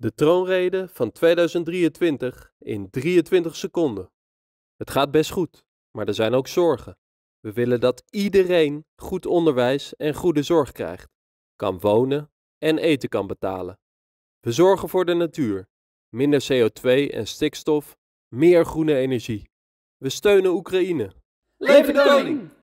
De troonrede van 2023 in 23 seconden. Het gaat best goed, maar er zijn ook zorgen. We willen dat iedereen goed onderwijs en goede zorg krijgt, kan wonen en eten kan betalen. We zorgen voor de natuur, minder CO2 en stikstof, meer groene energie. We steunen Oekraïne. Leven de koning!